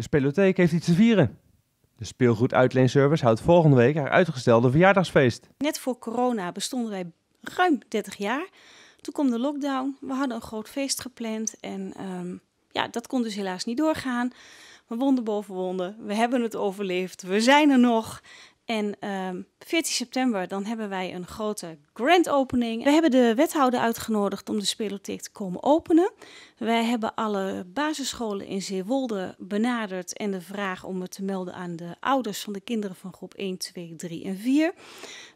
De Spelotheek heeft iets te vieren. De speelgoeduitleenservice houdt volgende week haar uitgestelde verjaardagsfeest. Net voor corona bestonden wij ruim 30 jaar. Toen kwam de lockdown, we hadden een groot feest gepland en ehm, ja, dat kon dus helaas niet doorgaan. Maar wonder boven wonder, we hebben het overleefd, we zijn er nog. En 14 ehm, september dan hebben wij een grote grand opening. We hebben de wethouder uitgenodigd om de spelotheek te komen openen. Wij hebben alle basisscholen in Zeewolde benaderd en de vraag om het te melden aan de ouders van de kinderen van groep 1, 2, 3 en 4.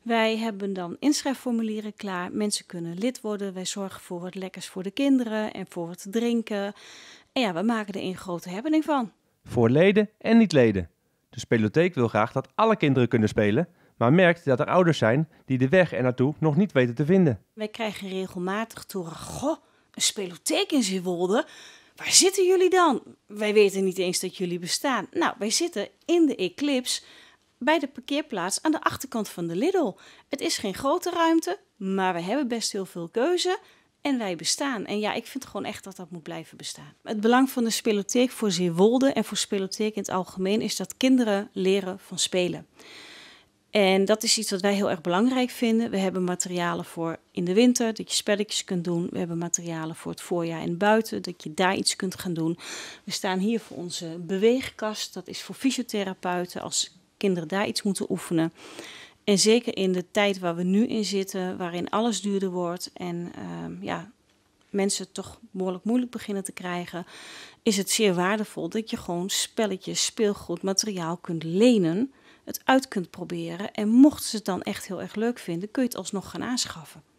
Wij hebben dan inschrijfformulieren klaar. Mensen kunnen lid worden. Wij zorgen voor wat lekkers voor de kinderen en voor wat drinken. En ja, we maken er een grote happening van. Voor leden en niet-leden. De spelotheek wil graag dat alle kinderen kunnen spelen, maar merkt dat er ouders zijn die de weg er naartoe nog niet weten te vinden. Wij krijgen regelmatig te Goh, een spelotheek in Zeewolde. Waar zitten jullie dan? Wij weten niet eens dat jullie bestaan. Nou, wij zitten in de Eclipse bij de parkeerplaats aan de achterkant van de Lidl. Het is geen grote ruimte, maar we hebben best heel veel keuze. En wij bestaan. En ja, ik vind gewoon echt dat dat moet blijven bestaan. Het belang van de spelotheek voor Zeewolde en voor spelotheek in het algemeen is dat kinderen leren van spelen. En dat is iets wat wij heel erg belangrijk vinden. We hebben materialen voor in de winter, dat je spelletjes kunt doen. We hebben materialen voor het voorjaar en buiten, dat je daar iets kunt gaan doen. We staan hier voor onze beweegkast, dat is voor fysiotherapeuten als kinderen daar iets moeten oefenen. En zeker in de tijd waar we nu in zitten, waarin alles duurder wordt en ehm, ja, mensen het toch behoorlijk moeilijk beginnen te krijgen, is het zeer waardevol dat je gewoon spelletjes, speelgoed, materiaal kunt lenen, het uit kunt proberen. En mochten ze het dan echt heel erg leuk vinden, kun je het alsnog gaan aanschaffen.